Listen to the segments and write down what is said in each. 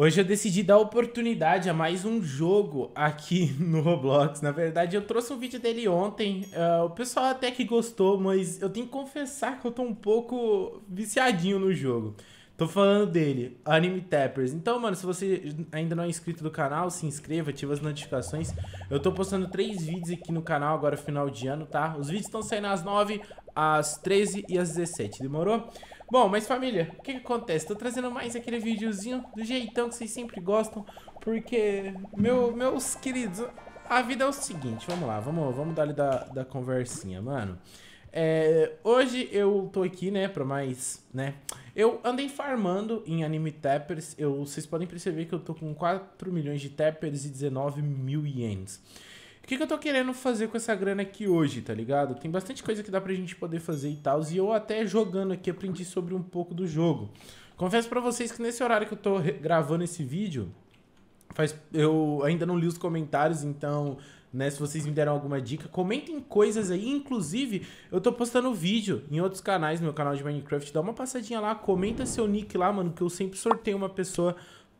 Hoje eu decidi dar oportunidade a mais um jogo aqui no Roblox. Na verdade, eu trouxe um vídeo dele ontem. Uh, o pessoal até que gostou, mas eu tenho que confessar que eu tô um pouco viciadinho no jogo. Tô falando dele, Anime Tappers. Então, mano, se você ainda não é inscrito do canal, se inscreva, ativa as notificações. Eu tô postando três vídeos aqui no canal agora, final de ano, tá? Os vídeos estão saindo às 9, às 13 e às 17, demorou? Bom, mas família, o que, que acontece? Tô trazendo mais aquele videozinho do jeitão que vocês sempre gostam, porque, meu, meus queridos, a vida é o seguinte, vamos lá, vamos, vamos dar ali da, da conversinha, mano. É, hoje eu tô aqui, né, pra mais, né, eu andei farmando em anime tappers, eu, vocês podem perceber que eu tô com 4 milhões de tappers e 19 mil ienes que, que eu tô querendo fazer com essa grana aqui hoje, tá ligado? Tem bastante coisa que dá pra gente poder fazer e tal. E eu até jogando aqui aprendi sobre um pouco do jogo. Confesso para vocês que nesse horário que eu tô gravando esse vídeo, faz eu ainda não li os comentários, então né? Se vocês me deram alguma dica, comentem coisas aí. Inclusive, eu tô postando vídeo em outros canais, meu canal de Minecraft. Dá uma passadinha lá, comenta seu nick lá, mano, que eu sempre sorteio uma pessoa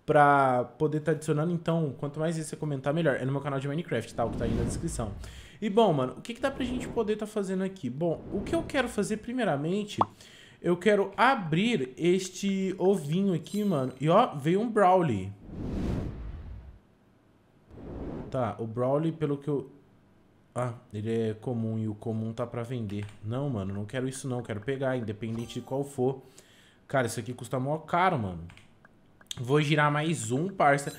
pra poder estar tá adicionando. Então, quanto mais isso você comentar, melhor. É no meu canal de Minecraft, tá? O que tá aí na descrição. E bom, mano, o que, que dá pra gente poder estar tá fazendo aqui? Bom, o que eu quero fazer primeiramente, eu quero abrir este ovinho aqui, mano. E ó, veio um Brawly. Tá, o Brawly, pelo que eu... Ah, ele é comum e o comum tá pra vender. Não, mano, não quero isso não. Quero pegar, independente de qual for. Cara, isso aqui custa mó caro, mano. Vou girar mais um, parça.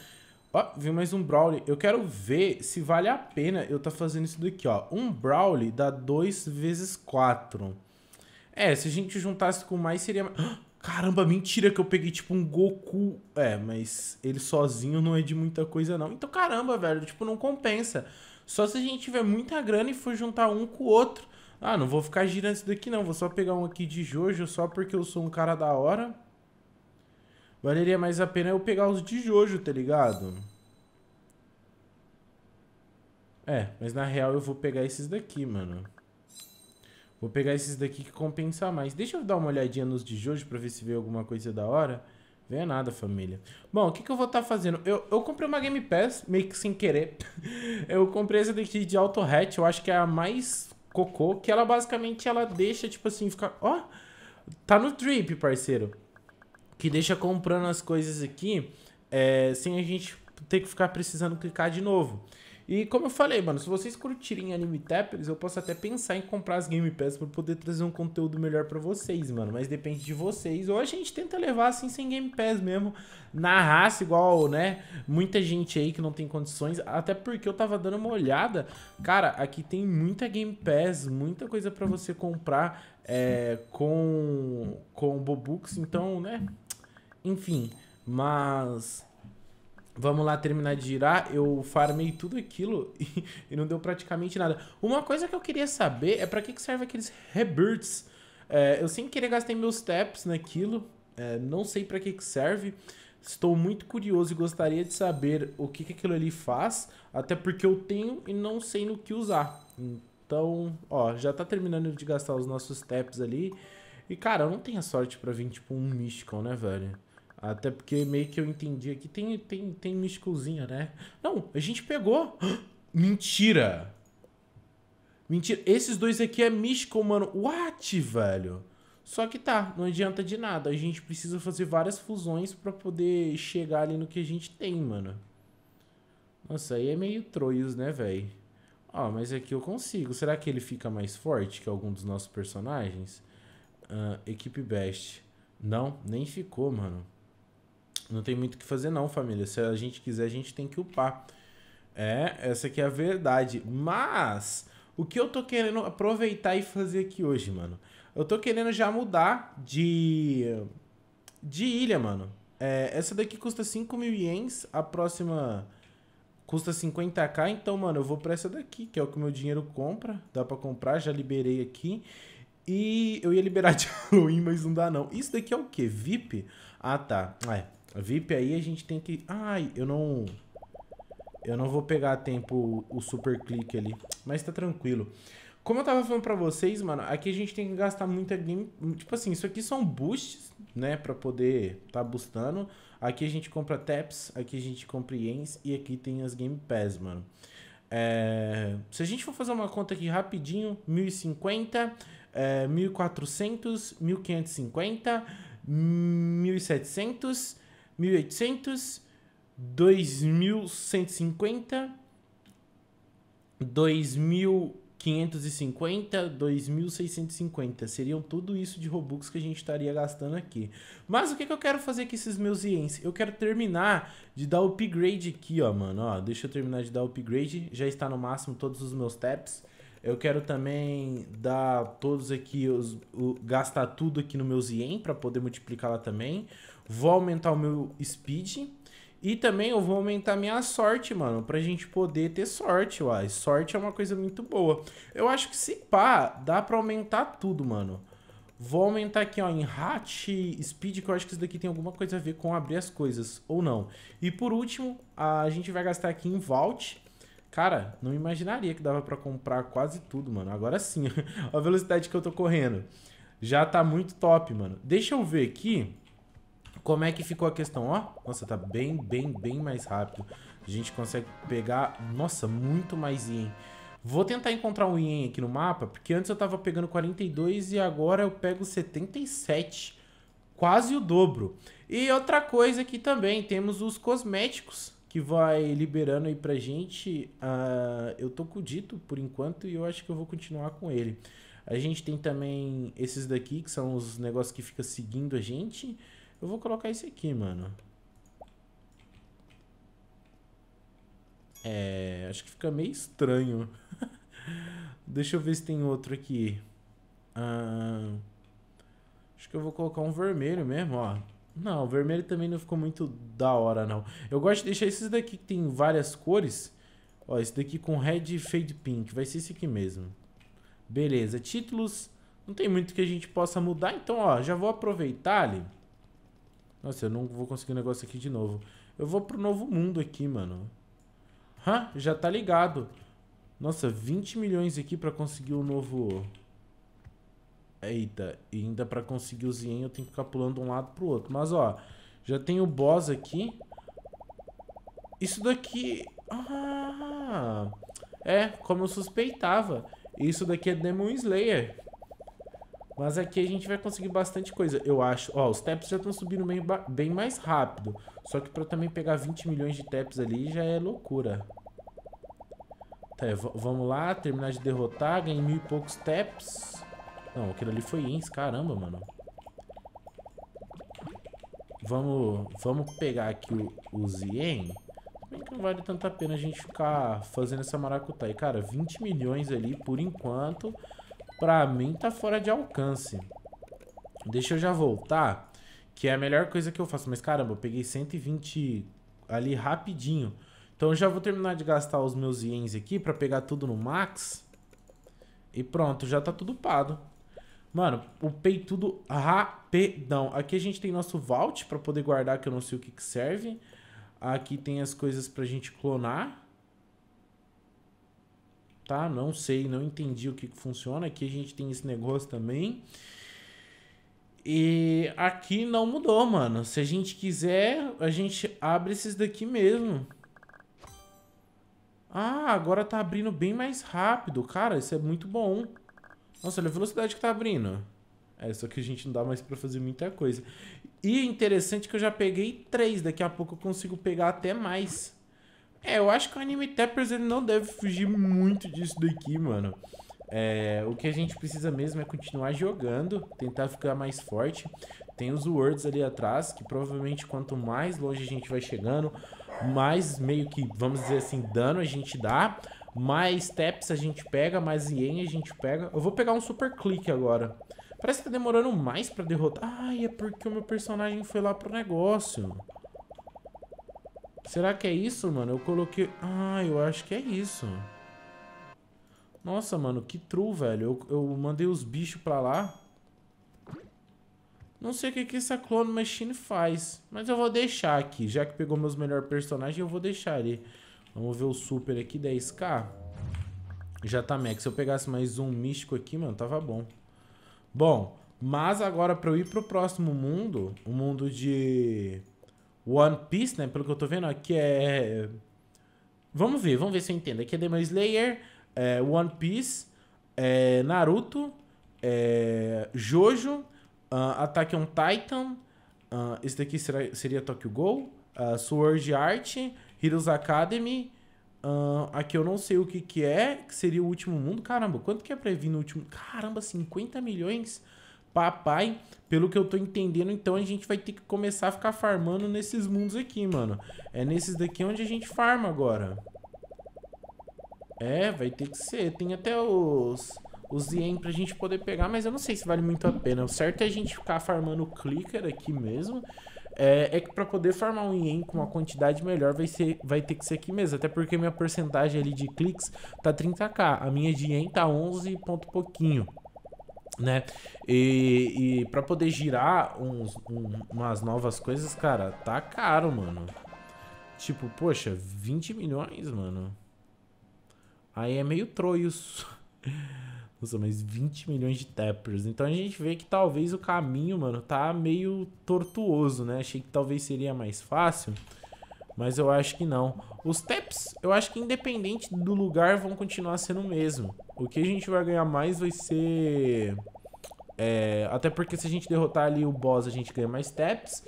Ó, vi mais um Brawley. Eu quero ver se vale a pena eu tá fazendo isso daqui, ó. Um Brawley dá 2 vezes 4. É, se a gente juntasse com mais seria... Caramba, mentira que eu peguei tipo um Goku. É, mas ele sozinho não é de muita coisa não. Então caramba, velho, tipo, não compensa. Só se a gente tiver muita grana e for juntar um com o outro. Ah, não vou ficar girando isso daqui não. Vou só pegar um aqui de Jojo só porque eu sou um cara da hora. Valeria mais a pena eu pegar os de Jojo, tá ligado? É, mas na real eu vou pegar esses daqui, mano. Vou pegar esses daqui que compensa mais. Deixa eu dar uma olhadinha nos de Jojo pra ver se veio alguma coisa da hora. Venha nada, família. Bom, o que, que eu vou estar tá fazendo? Eu, eu comprei uma Game Pass, meio que sem querer. eu comprei essa daqui de Auto Hatch, eu acho que é a mais cocô, que ela basicamente ela deixa, tipo assim, ficar... Ó, oh, tá no drip, parceiro que deixa comprando as coisas aqui é, sem a gente ter que ficar precisando clicar de novo. E como eu falei, mano, se vocês curtirem Anime Tappers, eu posso até pensar em comprar as Game Pass pra poder trazer um conteúdo melhor para vocês, mano. Mas depende de vocês. Ou a gente tenta levar assim sem Game Pass mesmo, na raça, igual, né? Muita gente aí que não tem condições. Até porque eu tava dando uma olhada. Cara, aqui tem muita Game Pass, muita coisa para você comprar é, com, com o Bobux. Então, né? Enfim, mas vamos lá terminar de girar. Eu farmei tudo aquilo e, e, não deu praticamente nada. Uma coisa que eu queria saber é para que, que serve aqueles rebirths. É, eu sempre queria gastei meus taps naquilo. É, não sei para que, que serve. Estou muito curioso e gostaria de saber o que, que aquilo ali faz. Até porque eu tenho e não sei no que usar. Então, ó, já tá terminando de gastar os nossos taps ali. E, cara, eu não tenho a sorte pra vir, tipo, um Mystical, né, velho? Até porque meio que eu entendi aqui tem, tem, tem místicozinha, né? Não, a gente pegou. Mentira! Mentira, esses dois aqui é místico, mano. What, velho? Só que tá, não adianta de nada. A gente precisa fazer várias fusões para poder chegar ali no que a gente tem, mano. Nossa, aí é meio troios, né, velho? Ó, mas aqui eu consigo. Será que ele fica mais forte que algum dos nossos personagens? Uh, equipe Best. Não, nem ficou, mano. Não tem muito o que fazer não, família. Se a gente quiser, a gente tem que upar. É, essa aqui é a verdade. Mas o que eu tô querendo aproveitar e fazer aqui hoje, mano? Eu tô querendo já mudar de de ilha, mano. É, essa daqui custa 5 mil ienes, a próxima custa 50k, então, mano, eu vou pra essa daqui, que é o que o meu dinheiro compra. Dá pra comprar, já liberei aqui. E eu ia liberar de Halloween, mas não dá não. Isso daqui é o quê? VIP? Ah, tá. É, VIP aí a gente tem que... Ai, eu não... Eu não vou pegar a tempo o super clique ali. Mas tá tranquilo. Como eu tava falando pra vocês, mano, aqui a gente tem que gastar muita game... Tipo assim, isso aqui são boosts, né? Pra poder tá boostando. Aqui a gente compra taps, aqui a gente compra yens e aqui tem as game pass, mano. É... Se a gente for fazer uma conta aqui rapidinho, 1050, é, 1400, 1550, 1700 1800, 2150, 2550, 2650. Seriam tudo isso de Robux que a gente estaria gastando aqui. Mas o que, que eu quero fazer com esses meus iens? Eu quero terminar de dar upgrade aqui, ó, mano. Ó, deixa eu terminar de dar upgrade. Já está no máximo todos os meus taps. Eu quero também dar todos aqui, os, o, gastar tudo aqui no meu Zien para poder multiplicar lá também. Vou aumentar o meu speed. E também eu vou aumentar minha sorte, mano, pra gente poder ter sorte, uai. Sorte é uma coisa muito boa. Eu acho que se pá, dá pra aumentar tudo, mano. Vou aumentar aqui, ó, em Hatch Speed, que eu acho que isso daqui tem alguma coisa a ver com abrir as coisas, ou não. E por último, a gente vai gastar aqui em Vault. Cara, não imaginaria que dava pra comprar quase tudo, mano. Agora sim, a velocidade que eu tô correndo. Já tá muito top, mano. Deixa eu ver aqui... Como é que ficou a questão? Ó, nossa, tá bem, bem, bem mais rápido. A gente consegue pegar, nossa, muito mais ien. Vou tentar encontrar um ien aqui no mapa, porque antes eu tava pegando 42 e agora eu pego 77. Quase o dobro. E outra coisa aqui também, temos os cosméticos que vai liberando aí pra gente. Uh, eu tô com o Dito por enquanto e eu acho que eu vou continuar com ele. A gente tem também esses daqui, que são os negócios que fica seguindo a gente. Eu vou colocar esse aqui, mano. É, acho que fica meio estranho. Deixa eu ver se tem outro aqui. Ah, acho que eu vou colocar um vermelho mesmo, ó. Não, o vermelho também não ficou muito da hora, não. Eu gosto de deixar esses daqui que tem várias cores. Ó, esse daqui com red fade pink. Vai ser esse aqui mesmo. Beleza, títulos. Não tem muito que a gente possa mudar, então, ó, já vou aproveitar ali nossa, eu não vou conseguir o um negócio aqui de novo. Eu vou pro novo mundo aqui, mano. Hã? Já tá ligado. Nossa, 20 milhões aqui pra conseguir o um novo... Eita, e ainda pra conseguir o Zien eu tenho que ficar pulando de um lado pro outro. Mas, ó, já tem o boss aqui. Isso daqui... Ah... É, como eu suspeitava. Isso daqui é Demon Slayer. Mas aqui a gente vai conseguir bastante coisa, eu acho. Ó, os taps já estão subindo bem bem mais rápido. Só que pra eu também pegar 20 milhões de taps ali já é loucura. Tá, vamos lá, terminar de derrotar, ganhei mil e poucos taps. Não, aquilo ali foi ins, caramba, mano. Vamos, vamos pegar aqui o, o Zien. também que não vale tanta pena a gente ficar fazendo essa aí. Cara, 20 milhões ali por enquanto. Pra mim tá fora de alcance. Deixa eu já voltar, que é a melhor coisa que eu faço. Mas caramba, eu peguei 120 ali rapidinho. Então eu já vou terminar de gastar os meus iens aqui pra pegar tudo no max. E pronto, já tá tudo pado. Mano, upei tudo rapidão. Aqui a gente tem nosso vault pra poder guardar, que eu não sei o que, que serve. Aqui tem as coisas pra gente clonar tá? Não sei, não entendi o que, que funciona. Aqui a gente tem esse negócio também. E aqui não mudou, mano. Se a gente quiser, a gente abre esses daqui mesmo. Ah, agora tá abrindo bem mais rápido. Cara, isso é muito bom. Nossa, olha a velocidade que tá abrindo. É, só que a gente não dá mais pra fazer muita coisa. E é interessante que eu já peguei três. Daqui a pouco eu consigo pegar até mais. É, eu acho que o Anime Tappers ele não deve fugir muito disso daqui, mano. É, o que a gente precisa mesmo é continuar jogando, tentar ficar mais forte. Tem os words ali atrás, que provavelmente quanto mais longe a gente vai chegando, mais meio que, vamos dizer assim, dano a gente dá, mais steps a gente pega, mais ien a gente pega. Eu vou pegar um super clique agora. Parece que tá demorando mais pra derrotar. Ai, é porque o meu personagem foi lá pro negócio. Será que é isso, mano? Eu coloquei... Ah, eu acho que é isso. Nossa, mano, que true, velho. Eu, eu mandei os bichos pra lá. Não sei o que, que essa clone machine faz. Mas eu vou deixar aqui. Já que pegou meus melhores personagens, eu vou deixar ele. Vamos ver o super aqui, 10k. Já tá max. Se eu pegasse mais um místico aqui, mano, tava bom. Bom, mas agora pra eu ir pro próximo mundo, o mundo de One Piece, né? Pelo que eu tô vendo aqui é, é... Vamos ver, vamos ver se eu entendo. Aqui é Demon Slayer, é One Piece, é Naruto, é Jojo, uh, Attack on Titan, uh, esse daqui será, seria Tokyo Go, uh, ah, Sword Art, Heroes Academy... Uh, aqui eu não sei o que que é, que seria o último mundo. Caramba, quanto que é pra vir no último? Caramba, 50 milhões? papai. Pelo que eu tô entendendo, então a gente vai ter que começar a ficar farmando nesses mundos aqui, mano. É nesses daqui onde a gente farma agora. É, vai ter que ser. Tem até os, os ien pra gente poder pegar, mas eu não sei se vale muito a pena. O certo é a gente ficar farmando o clicker aqui mesmo. É, é que pra poder farmar um ien com uma quantidade melhor vai, ser, vai ter que ser aqui mesmo. Até porque minha porcentagem ali de cliques tá 30k. A minha de ien tá 11 ponto pouquinho né? E, e para poder girar uns, um, umas novas coisas, cara, tá caro, mano. Tipo, poxa, 20 milhões, mano. Aí é meio troios. Nossa, mas 20 milhões de tappers. Então a gente vê que talvez o caminho, mano, tá meio tortuoso, né? Achei que talvez seria mais fácil mas eu acho que não. Os taps, eu acho que independente do lugar, vão continuar sendo o mesmo. O que a gente vai ganhar mais vai ser... É, até porque se a gente derrotar ali o boss, a gente ganha mais taps.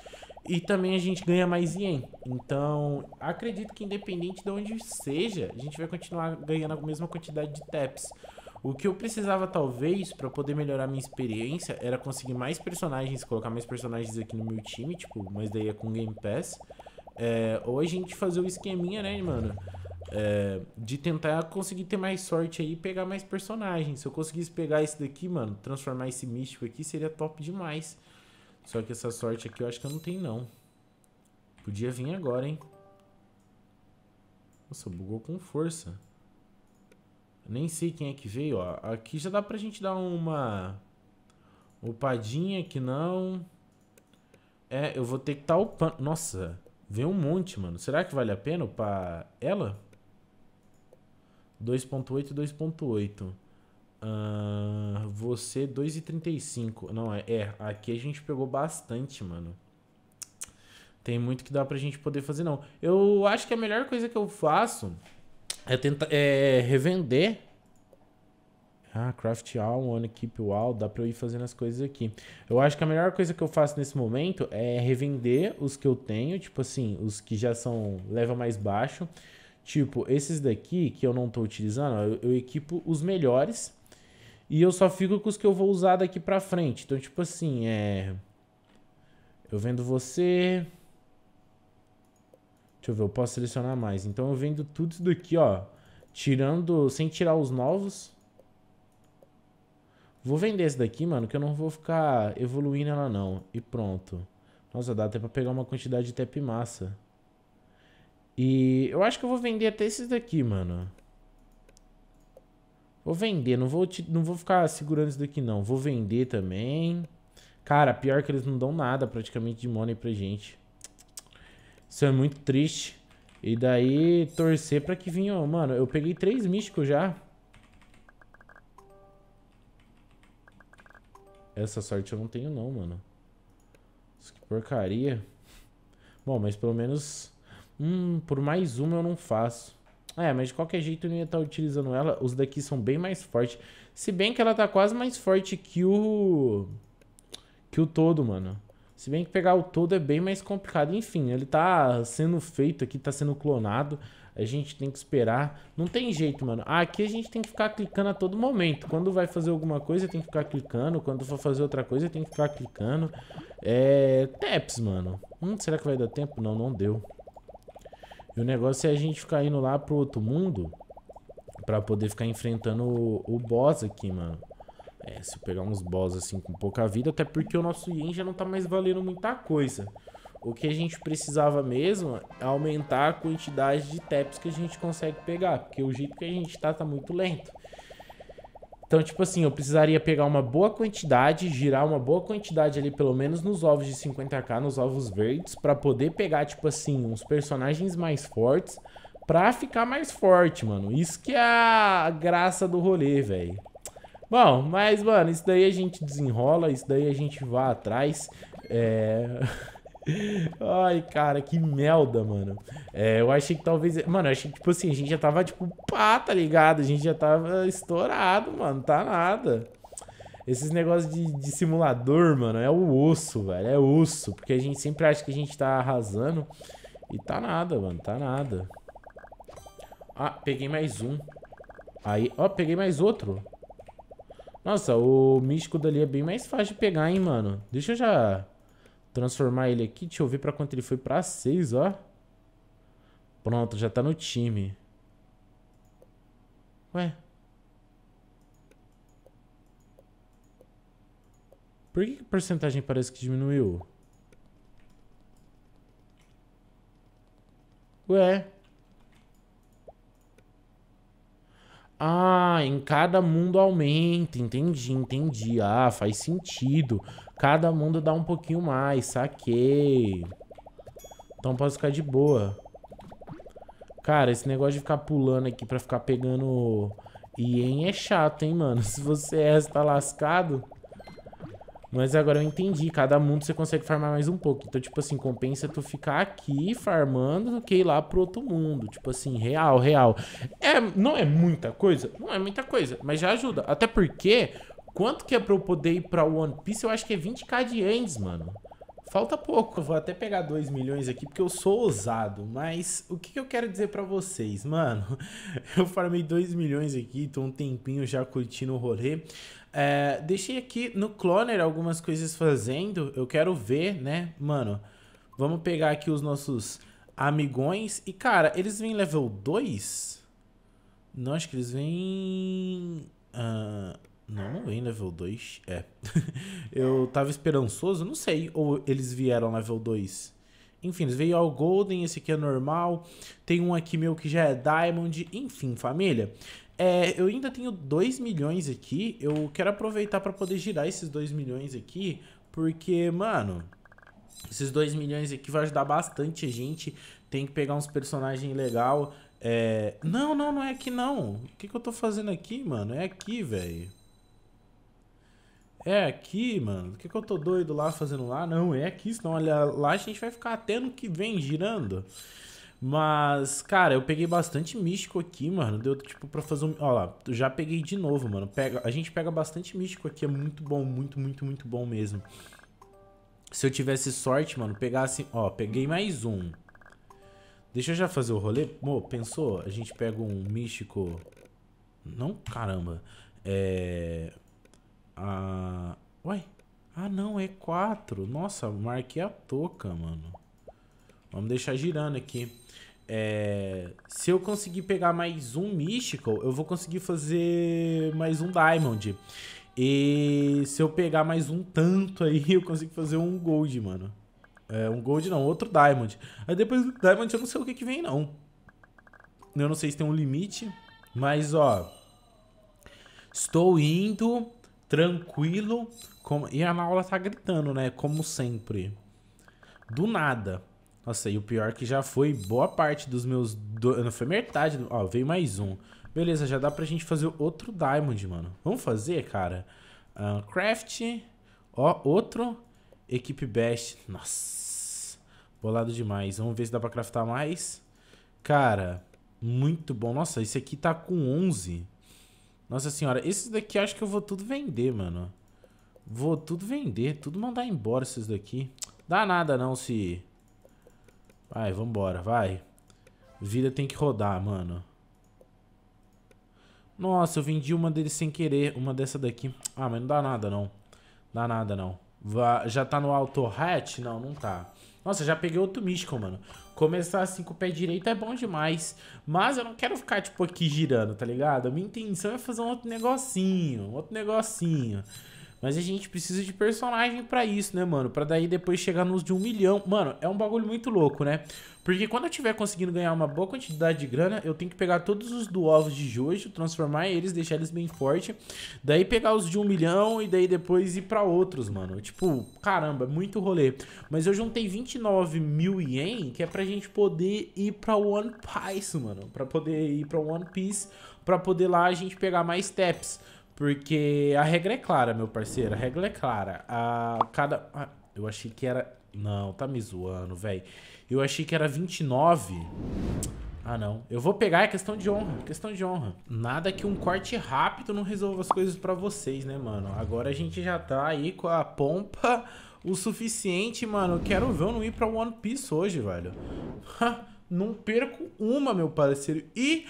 E também a gente ganha mais ien. Então, acredito que independente de onde seja, a gente vai continuar ganhando a mesma quantidade de taps. O que eu precisava, talvez, para poder melhorar minha experiência, era conseguir mais personagens, colocar mais personagens aqui no meu time, tipo, mas daí é com Game Pass. É, ou a gente fazer o esqueminha, né, mano? É, de tentar conseguir ter mais sorte aí e pegar mais personagens. Se eu conseguisse pegar esse daqui, mano, transformar esse místico aqui, seria top demais. Só que essa sorte aqui eu acho que eu não tenho, não. Podia vir agora, hein? Nossa, bugou com força. Nem sei quem é que veio, ó. Aqui já dá pra gente dar uma... opadinha, que não. É, eu vou ter que estar tá upando. Nossa... Vem um monte, mano. Será que vale a pena upar ela? 2.8, 2.8. Uh, você, 2,35. Não, é, é. Aqui a gente pegou bastante, mano. Tem muito que dá pra gente poder fazer, não. Eu acho que a melhor coisa que eu faço é tentar é, revender ah, craft all, one keep all, dá pra eu ir fazendo as coisas aqui. Eu acho que a melhor coisa que eu faço nesse momento é revender os que eu tenho, tipo assim, os que já são leva mais baixo. Tipo, esses daqui que eu não tô utilizando, eu, eu equipo os melhores e eu só fico com os que eu vou usar daqui pra frente. Então, tipo assim, é... Eu vendo você... Deixa eu ver, eu posso selecionar mais. Então eu vendo tudo isso daqui, ó. Tirando... Sem tirar os novos... Vou vender esse daqui, mano, que eu não vou ficar evoluindo ela não. E pronto. Nossa, dá até pra pegar uma quantidade de tep massa. E eu acho que eu vou vender até esses daqui, mano. Vou vender, não vou, te, não vou ficar segurando isso daqui não. Vou vender também. Cara, pior que eles não dão nada praticamente de money pra gente. Isso é muito triste. E daí torcer pra que vinha... Mano, eu peguei três místicos já. Essa sorte eu não tenho não, mano. que porcaria. Bom, mas pelo menos... Hum, por mais uma eu não faço. é, mas de qualquer jeito eu não ia estar tá utilizando ela. Os daqui são bem mais fortes. Se bem que ela tá quase mais forte que o... Que o todo, mano. Se bem que pegar o todo é bem mais complicado. Enfim, ele tá sendo feito aqui, tá sendo clonado. A gente tem que esperar. Não tem jeito, mano. Aqui a gente tem que ficar clicando a todo momento. Quando vai fazer alguma coisa, tem que ficar clicando. Quando for fazer outra coisa, tem que ficar clicando. É... Taps, mano. Hum, será que vai dar tempo? Não, não deu. E o negócio é a gente ficar indo lá pro outro mundo pra poder ficar enfrentando o, o boss aqui, mano. É, se eu pegar uns boss assim com pouca vida, até porque o nosso Yen já não tá mais valendo muita coisa. O que a gente precisava mesmo é aumentar a quantidade de taps que a gente consegue pegar, porque o jeito que a gente tá tá muito lento. Então, tipo assim, eu precisaria pegar uma boa quantidade, girar uma boa quantidade ali, pelo menos nos ovos de 50k, nos ovos verdes, para poder pegar, tipo assim, uns personagens mais fortes, pra ficar mais forte, mano. Isso que é a graça do rolê, velho. Bom, mas, mano, isso daí a gente desenrola, isso daí a gente vai atrás. É... Ai, cara, que merda, mano. É, eu achei que talvez... Mano, eu achei que, tipo assim, a gente já tava, tipo, pá, tá ligado? A gente já tava estourado, mano, tá nada. Esses negócios de, de simulador, mano, é o osso, velho, é osso. Porque a gente sempre acha que a gente tá arrasando e tá nada, mano, tá nada. Ah, peguei mais um. Aí, ó, peguei mais outro. Nossa, o místico dali é bem mais fácil de pegar, hein, mano. Deixa eu já Transformar ele aqui. Deixa eu ver pra quanto ele foi. Pra 6, ó. Pronto, já tá no time. Ué. Por que, que a porcentagem parece que diminuiu? Ué. cada mundo aumenta, entendi, entendi. Ah, faz sentido. Cada mundo dá um pouquinho mais, saquei. Então posso ficar de boa. Cara, esse negócio de ficar pulando aqui pra ficar pegando ien é chato, hein, mano? Se você erra, você tá lascado. Mas agora eu entendi, cada mundo você consegue farmar mais um pouco. Então, tipo assim, compensa tu ficar aqui farmando do que ir lá pro outro mundo. Tipo assim, real, real. É, não é muita coisa? Não é muita coisa, mas já ajuda. Até porque, quanto que é pra eu poder ir pra One Piece? Eu acho que é 20k de ends, mano. Falta pouco. Eu vou até pegar 2 milhões aqui porque eu sou ousado, mas o que eu quero dizer para vocês, mano? Eu farmei 2 milhões aqui, tô um tempinho já curtindo o rolê. É, deixei aqui no Cloner algumas coisas fazendo, eu quero ver, né? Mano, vamos pegar aqui os nossos amigões. E, cara, eles vêm level 2? Não, acho que eles vêm... Uh, não, não vem level 2. É. eu tava esperançoso, não sei. Ou eles vieram level 2. Enfim, eles veio ao Golden, esse aqui é normal. Tem um aqui meu que já é Diamond. Enfim, família. É, eu ainda tenho 2 milhões aqui. Eu quero aproveitar para poder girar esses 2 milhões aqui. Porque, mano... Esses 2 milhões aqui vai ajudar bastante a gente. Tem que pegar uns personagens legal. É... Não, não, não é aqui não. O que, que eu tô fazendo aqui, mano? É aqui, velho. É aqui, mano. O que, que eu tô doido lá fazendo lá? Não, é aqui, senão olha, lá a gente vai ficar até no que vem girando. Mas, cara, eu peguei bastante místico aqui, mano. Deu tipo pra fazer um. Ó lá, já peguei de novo, mano. Pega... A gente pega bastante místico aqui, é muito bom, muito, muito, muito bom mesmo. Se eu tivesse sorte, mano, pegasse. Ó, peguei mais um. Deixa eu já fazer o rolê. Mo, pensou? A gente pega um místico. Não, caramba. É. Ah, ué? Ah, não, é 4. Nossa, marquei a toca, mano. Vamos deixar girando aqui. É, se eu conseguir pegar mais um Mystical, eu vou conseguir fazer mais um Diamond. E se eu pegar mais um tanto aí, eu consigo fazer um Gold, mano. É, um Gold não, outro Diamond. Aí depois do Diamond eu não sei o que que vem, não. Eu não sei se tem um limite, mas, ó... Estou indo tranquilo. E a naula tá gritando, né? Como sempre. Do nada. Nossa, e o pior é que já foi boa parte dos meus. Do... Não foi metade. Do... Ó, veio mais um. Beleza, já dá pra gente fazer outro Diamond, mano. Vamos fazer, cara? Uh, craft. Ó, outro. Equipe Best. Nossa. Bolado demais. Vamos ver se dá pra craftar mais. Cara, muito bom. Nossa, esse aqui tá com 11. Nossa senhora, esses daqui acho que eu vou tudo vender, mano. Vou tudo vender, tudo mandar embora esses daqui. Dá nada não se... Vai, vambora, vai. Vida tem que rodar, mano. Nossa, eu vendi uma deles sem querer, uma dessa daqui. Ah, mas não dá nada não. Dá nada não. Já tá no auto-hat? Não, não tá. Nossa, já peguei outro místico, mano. Começar assim com o pé direito é bom demais. Mas eu não quero ficar, tipo, aqui girando, tá ligado? A minha intenção é fazer um outro negocinho, outro negocinho. Mas a gente precisa de personagem para isso, né, mano? Para daí depois chegar nos de um milhão. Mano, é um bagulho muito louco, né? Porque quando eu tiver conseguindo ganhar uma boa quantidade de grana, eu tenho que pegar todos os do ovos de Jojo, transformar eles, deixar eles bem forte. Daí pegar os de um milhão e daí depois ir para outros, mano. Tipo, caramba, é muito rolê. Mas eu juntei 29 mil ien, que é pra gente poder ir pra One Piece, mano. Pra poder ir pra One Piece, pra poder lá a gente pegar mais steps. Porque a regra é clara, meu parceiro. A regra é clara. A cada. Ah, eu achei que era. Não, tá me zoando, velho. Eu achei que era 29. Ah, não. Eu vou pegar, é questão de honra. Questão de honra. Nada que um corte rápido não resolva as coisas pra vocês, né, mano? Agora a gente já tá aí com a pompa o suficiente, mano. quero ver eu não ir pra One Piece hoje, velho. não perco uma, meu parceiro. E...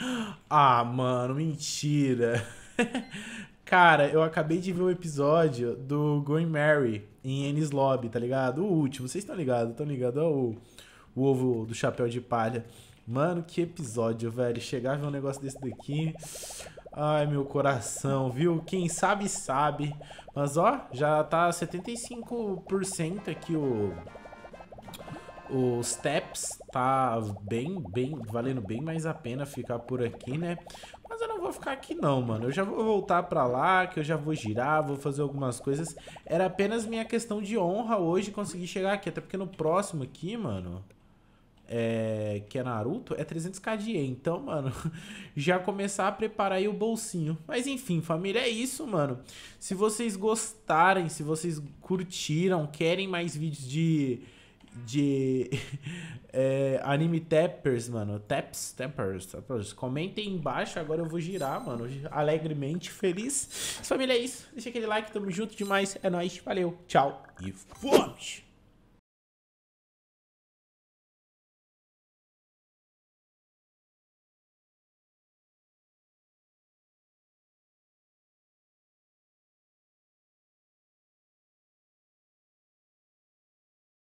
Ah, mano, mentira. Cara, eu acabei de ver o um episódio do Going Mary em Ennis Lobby, tá ligado? O último, vocês estão ligados? Estão ligados O o ovo do chapéu de palha. Mano, que episódio, velho. Chegar a ver um negócio desse daqui. Ai, meu coração, viu? Quem sabe, sabe. Mas ó, já tá 75% aqui o. Os steps tá bem, bem, valendo bem mais a pena ficar por aqui, né? Mas eu não vou ficar aqui não, mano. Eu já vou voltar para lá, que eu já vou girar, vou fazer algumas coisas. Era apenas minha questão de honra hoje conseguir chegar aqui. Até porque no próximo aqui, mano... É, que é Naruto, é 300k de E. Então, mano, já começar a preparar aí o bolsinho. Mas enfim, família, é isso, mano. Se vocês gostarem, se vocês curtiram, querem mais vídeos de de é, anime tappers, mano. Taps, tappers, tappers. Comentem embaixo, agora eu vou girar, mano. Alegremente, feliz. Família, é isso. Deixa aquele like, tamo junto demais. É nóis, valeu, tchau e fomos!